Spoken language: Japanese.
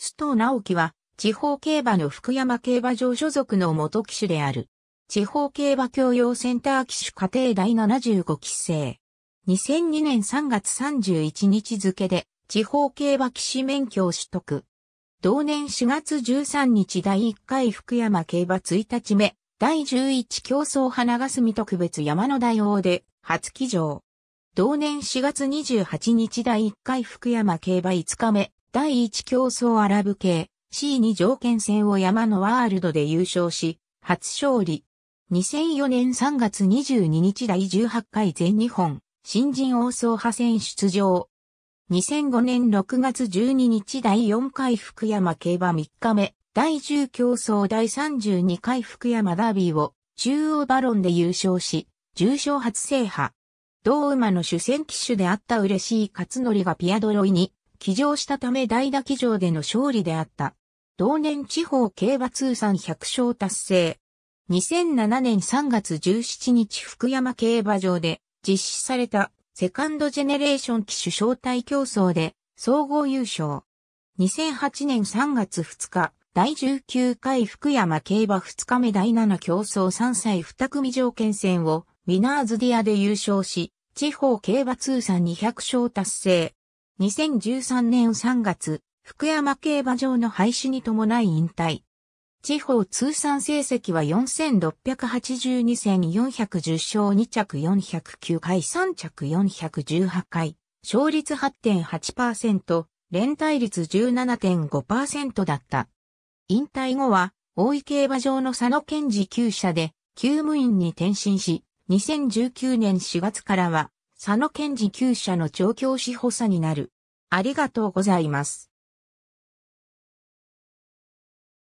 須藤直樹は、地方競馬の福山競馬場所属の元騎手である。地方競馬教養センター騎手家庭第75期生。2002年3月31日付で、地方競馬騎士免許を取得。同年4月13日第1回福山競馬1日目、第11競争花霞特別山の大王で初騎乗。同年4月28日第1回福山競馬5日目、第1競争アラブ系 C2 条件戦を山のワールドで優勝し、初勝利。2004年3月22日第18回全日本新人王総派戦出場。2005年6月12日第4回福山競馬3日目、第10競争第32回福山ダービーを中央バロンで優勝し、重賞初制覇。同馬の主戦騎手であった嬉しい勝則がピアドロイに騎乗したため代打騎乗での勝利であった。同年地方競馬通算100勝達成。2007年3月17日福山競馬場で実施されたセカンドジェネレーション騎手招待競争で総合優勝。2008年3月2日、第19回福山競馬2日目第7競争3歳2組条件戦をウィナーズディアで優勝し、地方競馬通算200勝達成。2013年3月、福山競馬場の廃止に伴い引退。地方通算成績は4682戦410勝2着409回3着418回、勝率8.8%、連帯率17.5%だった。引退後は、大井競馬場の佐野健治厩社で、厩務員に転身し、2019年4月からは、佐野賢治厩舎の調教師補佐になる。ありがとうございます。